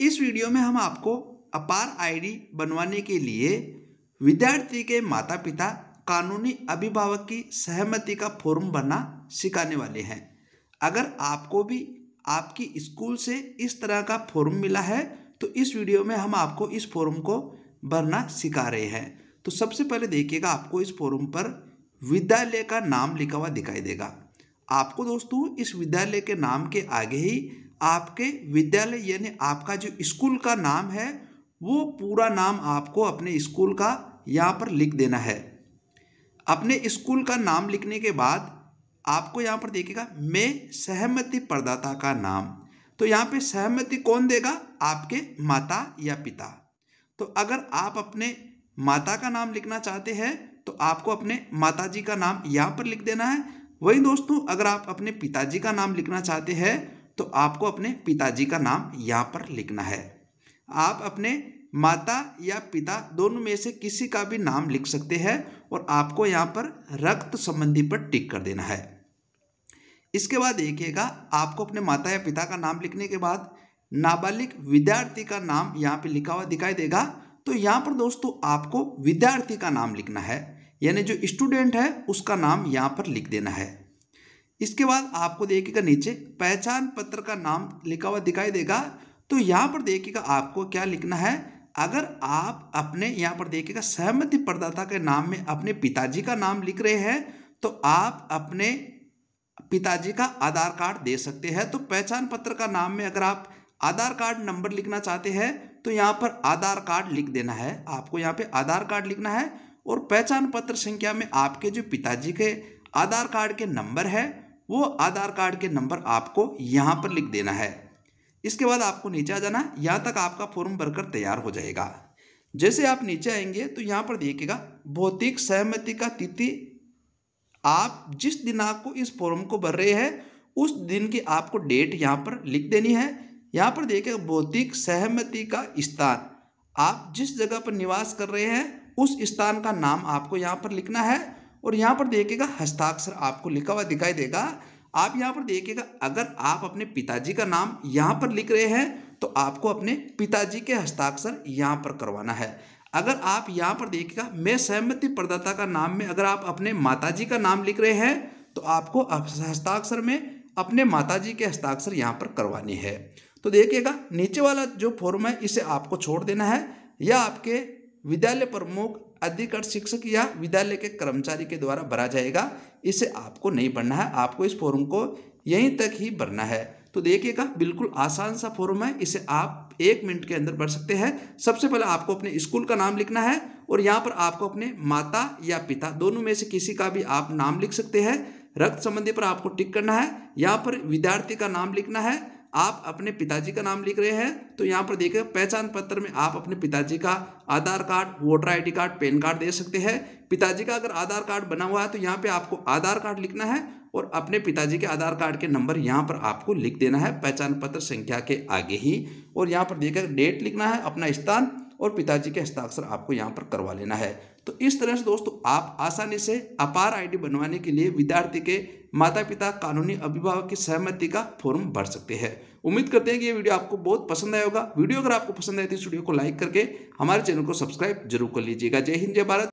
इस वीडियो में हम आपको अपार आईडी बनवाने के लिए विद्यार्थी के माता पिता कानूनी अभिभावक की सहमति का फॉर्म भरना सिखाने वाले हैं अगर आपको भी आपकी स्कूल से इस तरह का फॉर्म मिला है तो इस वीडियो में हम आपको इस फॉर्म को भरना सिखा रहे हैं तो सबसे पहले देखिएगा आपको इस फॉर्म पर विद्यालय का नाम लिखा हुआ दिखाई देगा आपको दोस्तों इस विद्यालय के नाम के आगे ही आपके विद्यालय यानी आपका जो स्कूल का नाम है वो पूरा नाम आपको अपने स्कूल का यहाँ पर लिख देना है अपने स्कूल का नाम लिखने के बाद आपको यहाँ पर देखेगा मैं सहमति प्रदाता का नाम तो यहाँ पे सहमति कौन देगा आपके माता या पिता तो अगर आप अपने माता का नाम लिखना चाहते हैं तो आपको अपने माताजी का नाम यहाँ पर लिख देना है वही दोस्तों अगर आप अपने पिताजी का नाम लिखना चाहते हैं तो आपको अपने पिताजी का नाम यहाँ पर लिखना है आप अपने माता या पिता दोनों में से किसी का भी नाम लिख सकते हैं और आपको यहाँ पर रक्त संबंधी पर टिक कर देना है इसके बाद देखिएगा आपको अपने माता या पिता का नाम लिखने के बाद नाबालिग विद्यार्थी का नाम यहाँ पे लिखा हुआ दिखाई देगा तो यहाँ पर दोस्तों आपको विद्यार्थी का नाम लिखना है यानी जो स्टूडेंट है उसका नाम यहाँ पर लिख देना है इसके बाद आपको देखिएगा नीचे पहचान पत्र का नाम लिखा हुआ दिखाई देगा तो यहाँ पर देखिएगा आपको क्या लिखना है अगर आप अपने यहाँ पर देखिएगा सहमति प्रदाता के नाम में अपने पिताजी का नाम लिख रहे हैं तो आप अपने पिताजी का आधार कार्ड दे सकते हैं तो पहचान पत्र का नाम में अगर आप आधार कार्ड नंबर लिखना चाहते हैं तो यहाँ पर आधार कार्ड लिख देना है आपको यहाँ पे आधार कार्ड लिखना है और पहचान पत्र संख्या में आपके जो पिताजी के आधार कार्ड के नंबर है वो आधार कार्ड के नंबर आपको यहाँ पर लिख देना है इसके बाद आपको नीचे आ जाना यहाँ तक आपका फॉर्म भरकर तैयार हो जाएगा जैसे आप नीचे आएंगे तो यहाँ पर देखिएगा भौतिक सहमति का तिथि आप जिस दिनांक को इस फॉर्म को भर रहे हैं उस दिन की आपको डेट यहाँ पर लिख देनी है यहाँ पर देखिएगा भौतिक सहमति का स्थान आप जिस जगह पर निवास कर रहे हैं उस स्थान का नाम आपको यहाँ पर लिखना है और यहाँ पर देखिएगा हस्ताक्षर आपको लिखा हुआ दिखाई देगा आप यहाँ पर देखिएगा अगर आप अपने पिताजी का नाम यहाँ पर लिख रहे हैं तो आपको अपने पिताजी के हस्ताक्षर यहाँ पर करवाना है अगर आप यहाँ पर देखिएगा मैं सहमति प्रदाता का नाम में अगर आप अपने माताजी का नाम लिख रहे हैं तो आपको हस्ताक्षर में अपने माताजी के हस्ताक्षर यहाँ पर करवानी है तो देखिएगा नीचे वाला जो फॉर्म है इसे आपको छोड़ देना है या आपके विद्यालय प्रमुख अधिकार शिक्षक या विद्यालय के कर्मचारी के द्वारा भरा जाएगा इसे आपको नहीं भरना है आपको इस फॉर्म को यहीं तक ही भरना है तो देखिएगा बिल्कुल आसान सा फॉर्म है इसे आप एक मिनट के अंदर भर सकते हैं सबसे पहले आपको अपने स्कूल का नाम लिखना है और यहाँ पर आपको अपने माता या पिता दोनों में से किसी का भी आप नाम लिख सकते हैं रक्त संबंधी पर आपको टिक करना है यहाँ पर विद्यार्थी का नाम लिखना है आप अपने पिताजी का नाम लिख रहे हैं तो यहाँ पर देखें पहचान पत्र में आप अपने पिताजी का Aadhaar card voter ID card PAN card दे सकते हैं पिताजी का अगर आधार कार्ड बना हुआ है तो यहाँ पे आपको आधार कार्ड लिखना है और अपने पिताजी के आधार कार्ड के नंबर यहाँ पर आपको लिख देना है पहचान पत्र संख्या के आगे ही और यहाँ पर देखकर डेट लिखना है अपना स्थान और पिताजी के हस्ताक्षर आपको यहाँ पर करवा लेना है तो इस तरह से दोस्तों आप आसानी से अपार आईडी बनवाने के लिए विद्यार्थी के माता पिता कानूनी अभिभावक की सहमति का फॉर्म भर सकते हैं उम्मीद करते हैं कि ये वीडियो आपको बहुत पसंद आएगा वीडियो अगर आपको पसंद आए तो इस वीडियो को लाइक करके हमारे चैनल को सब्सक्राइब जरूर कर लीजिएगा जय हिंद जय भारत